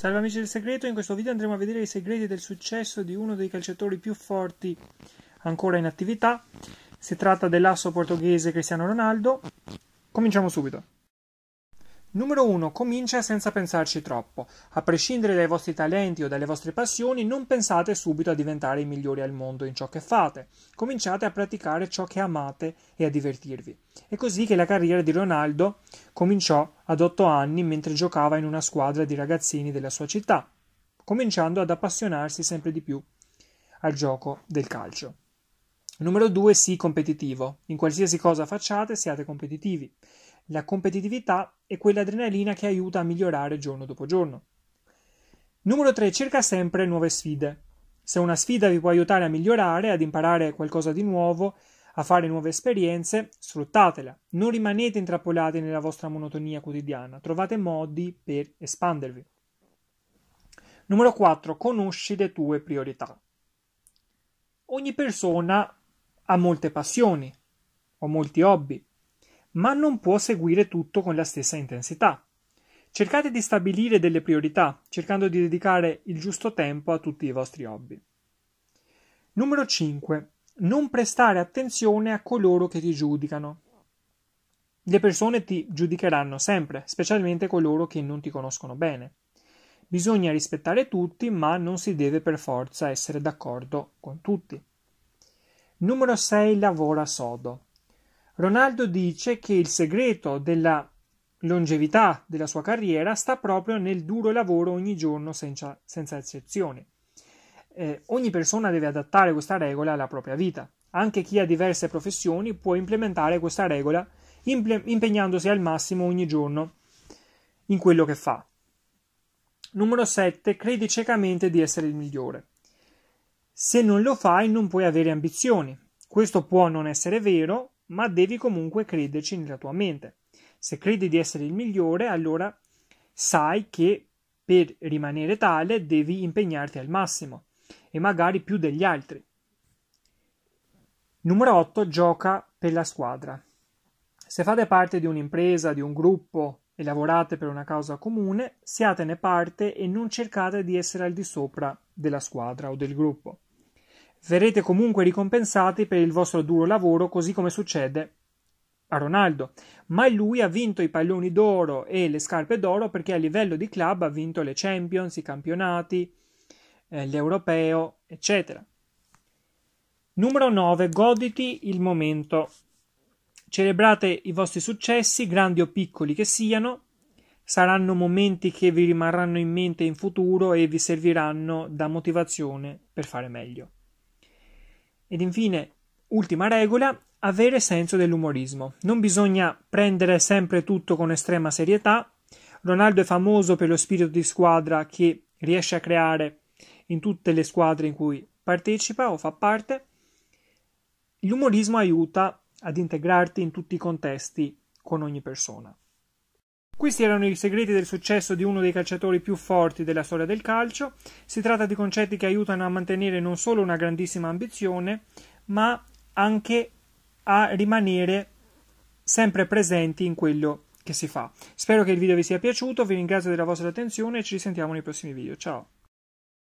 Salve amici del segreto, in questo video andremo a vedere i segreti del successo di uno dei calciatori più forti ancora in attività. Si tratta dell'asso portoghese Cristiano Ronaldo. Cominciamo subito. Numero 1. Comincia senza pensarci troppo. A prescindere dai vostri talenti o dalle vostre passioni, non pensate subito a diventare i migliori al mondo in ciò che fate. Cominciate a praticare ciò che amate e a divertirvi. È così che la carriera di Ronaldo cominciò ad 8 anni mentre giocava in una squadra di ragazzini della sua città, cominciando ad appassionarsi sempre di più al gioco del calcio. Numero 2. Sii competitivo. In qualsiasi cosa facciate, siate competitivi la competitività e quell'adrenalina che aiuta a migliorare giorno dopo giorno. Numero 3. Cerca sempre nuove sfide. Se una sfida vi può aiutare a migliorare, ad imparare qualcosa di nuovo, a fare nuove esperienze, sfruttatela. Non rimanete intrappolati nella vostra monotonia quotidiana, trovate modi per espandervi. Numero 4. Conosci le tue priorità. Ogni persona ha molte passioni o molti hobby ma non può seguire tutto con la stessa intensità. Cercate di stabilire delle priorità, cercando di dedicare il giusto tempo a tutti i vostri hobby. Numero 5. Non prestare attenzione a coloro che ti giudicano. Le persone ti giudicheranno sempre, specialmente coloro che non ti conoscono bene. Bisogna rispettare tutti, ma non si deve per forza essere d'accordo con tutti. Numero 6. Lavora sodo. Ronaldo dice che il segreto della longevità della sua carriera sta proprio nel duro lavoro ogni giorno senza, senza eccezione. Eh, ogni persona deve adattare questa regola alla propria vita. Anche chi ha diverse professioni può implementare questa regola imple- impegnandosi al massimo ogni giorno in quello che fa. Numero 7. Credi ciecamente di essere il migliore. Se non lo fai non puoi avere ambizioni. Questo può non essere vero, ma devi comunque crederci nella tua mente. Se credi di essere il migliore, allora sai che per rimanere tale devi impegnarti al massimo e magari più degli altri. Numero 8 gioca per la squadra. Se fate parte di un'impresa, di un gruppo e lavorate per una causa comune, siatene parte e non cercate di essere al di sopra della squadra o del gruppo. Verrete comunque ricompensati per il vostro duro lavoro, così come succede a Ronaldo. Ma lui ha vinto i palloni d'oro e le scarpe d'oro perché a livello di club ha vinto le Champions, i campionati, eh, l'Europeo, eccetera. Numero 9. Goditi il momento. Celebrate i vostri successi, grandi o piccoli che siano. Saranno momenti che vi rimarranno in mente in futuro e vi serviranno da motivazione per fare meglio. Ed infine, ultima regola, avere senso dell'umorismo. Non bisogna prendere sempre tutto con estrema serietà. Ronaldo è famoso per lo spirito di squadra che riesce a creare in tutte le squadre in cui partecipa o fa parte. L'umorismo aiuta ad integrarti in tutti i contesti con ogni persona. Questi erano i segreti del successo di uno dei calciatori più forti della storia del calcio. Si tratta di concetti che aiutano a mantenere non solo una grandissima ambizione, ma anche a rimanere sempre presenti in quello che si fa. Spero che il video vi sia piaciuto, vi ringrazio della vostra attenzione e ci risentiamo nei prossimi video. Ciao!